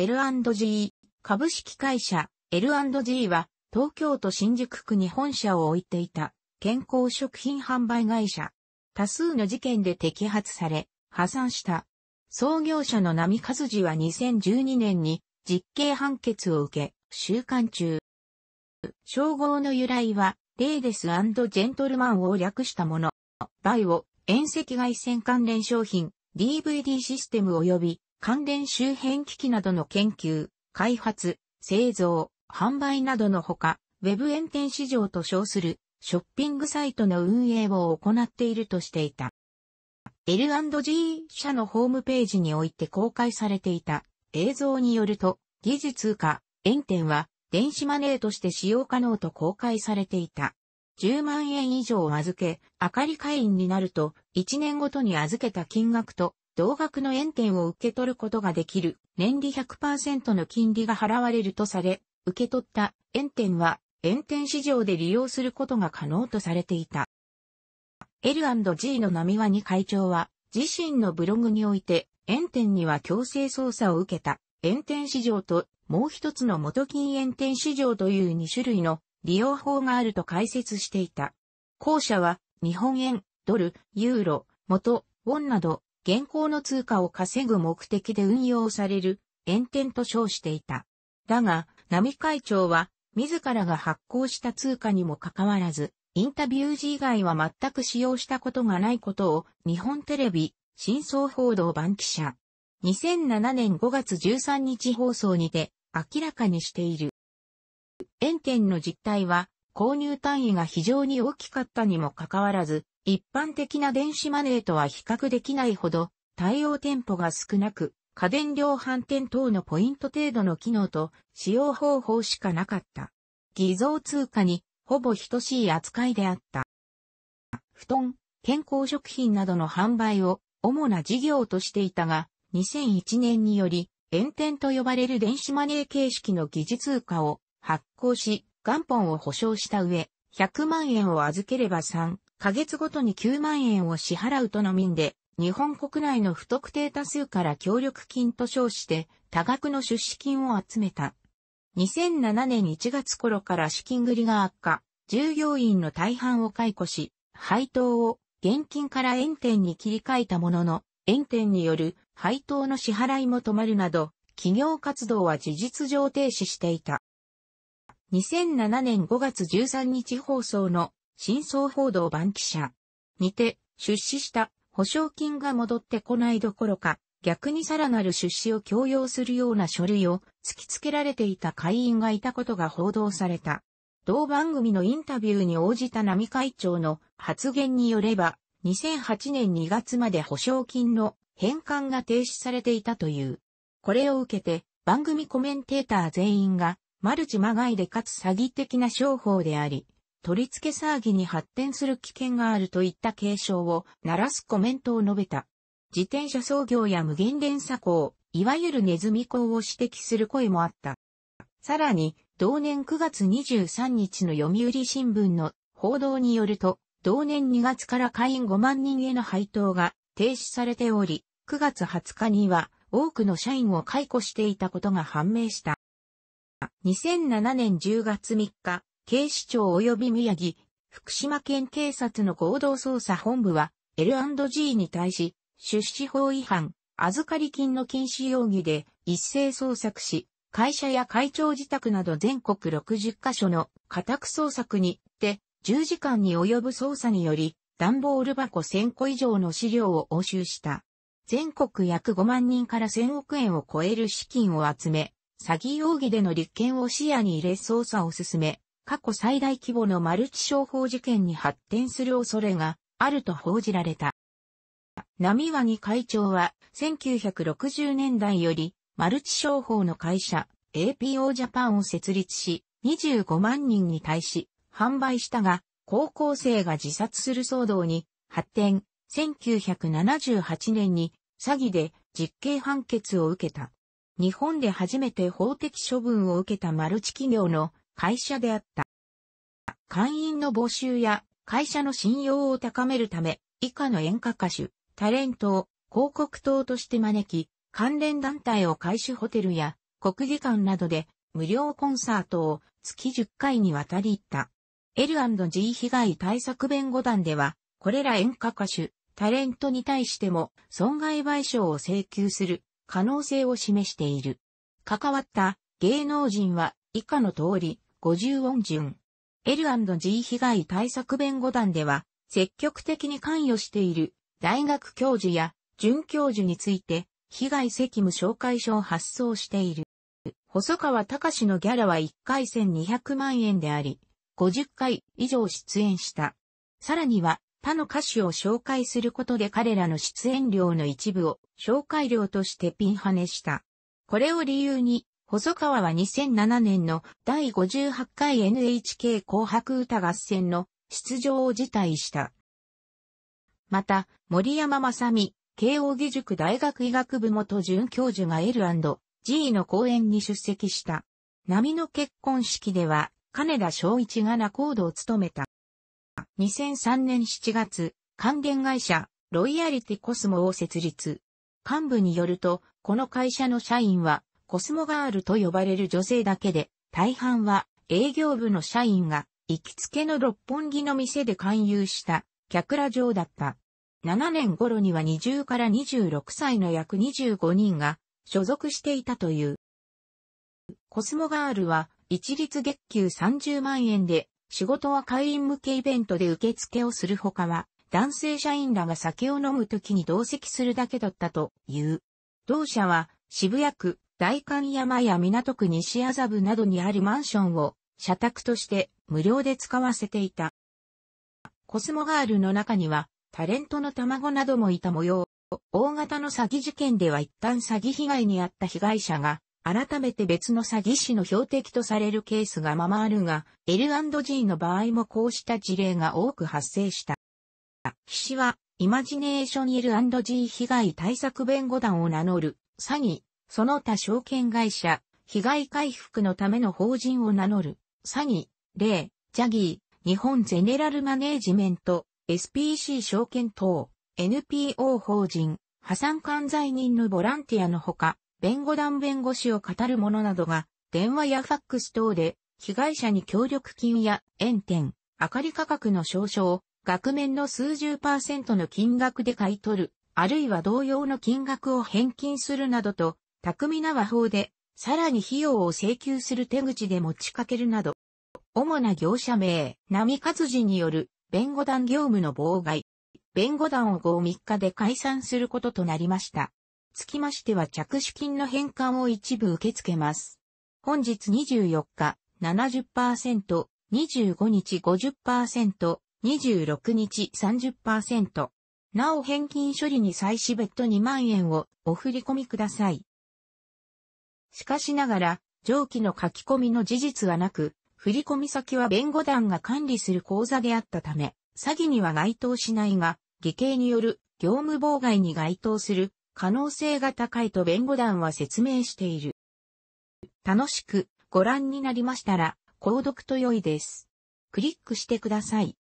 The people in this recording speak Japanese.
L&G、株式会社 L&G は東京都新宿区に本社を置いていた健康食品販売会社。多数の事件で摘発され破産した。創業者の並和次は2012年に実刑判決を受け、収監中。称号の由来は、レーデスジェントルマンを略したもの。バイオ、遠赤外線関連商品、DVD システム及び関連周辺機器などの研究、開発、製造、販売などのほか、ウェブエン市場と称するショッピングサイトの運営を行っているとしていた。L&G 社のホームページにおいて公開されていた映像によると、技術化、炎天は電子マネーとして使用可能と公開されていた。10万円以上預け、明かり会員になると、1年ごとに預けた金額と同額の円点を受け取ることができる、年利100%の金利が払われるとされ、受け取った円点は、円点市場で利用することが可能とされていた。L&G の波和に会長は、自身のブログにおいて、円点には強制捜査を受けた、円点市場と、もう一つの元金円点市場という2種類の利用法があると解説していた。後者は、日本円、ドル、ユーロ、元、ウォンなど、現行の通貨を稼ぐ目的で運用される円点と称していた。だが、並会長は、自らが発行した通貨にもかかわらず、インタビュー時以外は全く使用したことがないことを、日本テレビ、真相報道番記者。2007年5月13日放送にて、明らかにしている。円点の実態は、購入単位が非常に大きかったにもかかわらず、一般的な電子マネーとは比較できないほど、対応店舗が少なく、家電量販店等のポイント程度の機能と使用方法しかなかった。偽造通貨にほぼ等しい扱いであった。布団、健康食品などの販売を主な事業としていたが、2001年により、炎天と呼ばれる電子マネー形式の疑似通貨を発行し、元本を保証した上、100万円を預ければ3ヶ月ごとに9万円を支払うとの民で、日本国内の不特定多数から協力金と称して多額の出資金を集めた。2007年1月頃から資金繰りが悪化、従業員の大半を解雇し、配当を現金から円点に切り替えたものの、円点による配当の支払いも止まるなど、企業活動は事実上停止していた。2007年5月13日放送の真相報道番記者にて出資した保証金が戻ってこないどころか逆にさらなる出資を強要するような書類を突きつけられていた会員がいたことが報道された。同番組のインタビューに応じた並会長の発言によれば、2008年2月まで保証金の返還が停止されていたという。これを受けて番組コメンテーター全員がマルチまがいでかつ詐欺的な商法であり、取り付け騒ぎに発展する危険があるといった警鐘を鳴らすコメントを述べた。自転車操業や無限連鎖行、いわゆるネズミ行を指摘する声もあった。さらに、同年9月23日の読売新聞の報道によると、同年2月から会員5万人への配当が停止されており、9月20日には多くの社員を解雇していたことが判明した。2007年10月3日、警視庁及び宮城、福島県警察の合同捜査本部は、L&G に対し、出資法違反、預かり金の禁止容疑で一斉捜索し、会社や会長自宅など全国60カ所の家宅捜索に行って10時間に及ぶ捜査により、段ボール箱1000個以上の資料を押収した。全国約5万人から1000億円を超える資金を集め、詐欺容疑での立件を視野に入れ捜査を進め、過去最大規模のマルチ商法事件に発展する恐れがあると報じられた。波和木会長は1960年代よりマルチ商法の会社 APO ジャパンを設立し25万人に対し販売したが高校生が自殺する騒動に発展1978年に詐欺で実刑判決を受けた。日本で初めて法的処分を受けたマルチ企業の会社であった。会員の募集や会社の信用を高めるため、以下の演歌歌手、タレントを広告塔として招き、関連団体を会種ホテルや国技館などで無料コンサートを月10回にわたり行った。L&G 被害対策弁護団では、これら演歌歌手、タレントに対しても損害賠償を請求する可能性を示している。関わった芸能人は以下の通り、50音順。L&G 被害対策弁護団では、積極的に関与している大学教授や准教授について、被害責務紹介書を発送している。細川隆のギャラは1回1200万円であり、50回以上出演した。さらには、他の歌手を紹介することで彼らの出演料の一部を紹介料としてピンハネした。これを理由に、細川は2007年の第58回 NHK 紅白歌合戦の出場を辞退した。また、森山正美、慶応義塾大学医学部元准教授が L&G の講演に出席した。波の結婚式では、金田昭一が仲人を務めた。2003年7月、還元会社、ロイヤリティコスモを設立。幹部によると、この会社の社員は、コスモガールと呼ばれる女性だけで、大半は営業部の社員が、行きつけの六本木の店で勧誘した、客ら嬢だった。7年頃には20から26歳の約25人が、所属していたという。コスモガールは、一律月給30万円で、仕事は会員向けイベントで受付をするほかは、男性社員らが酒を飲む時に同席するだけだったという。同社は渋谷区、大観山や港区西麻布などにあるマンションを社宅として無料で使わせていた。コスモガールの中にはタレントの卵などもいた模様。大型の詐欺事件では一旦詐欺被害に遭った被害者が改めて別の詐欺師の標的とされるケースがままあるが、L&G の場合もこうした事例が多く発生した。騎士は、イマジネーション L&G 被害対策弁護団を名乗る、詐欺、その他証券会社、被害回復のための法人を名乗る、詐欺、例、ジャギー、日本ゼネラルマネージメント、SPC 証券等、NPO 法人、破産管財人のボランティアのほか、弁護団弁護士を語る者などが、電話やファックス等で、被害者に協力金や、円点、明かり価格の証書を、額面の数十パーセントの金額で買い取る、あるいは同様の金額を返金するなどと、巧みな和法で、さらに費用を請求する手口で持ちかけるなど、主な業者名、波活字による弁護団業務の妨害、弁護団を後3日で解散することとなりました。つきましては着手金の返還を一部受け付けます。本日24日70%、25日50%、26日30%。なお返金処理に際し別途2万円をお振り込みください。しかしながら、上記の書き込みの事実はなく、振込先は弁護団が管理する口座であったため、詐欺には該当しないが、偽計による業務妨害に該当する可能性が高いと弁護団は説明している。楽しくご覧になりましたら、購読と良いです。クリックしてください。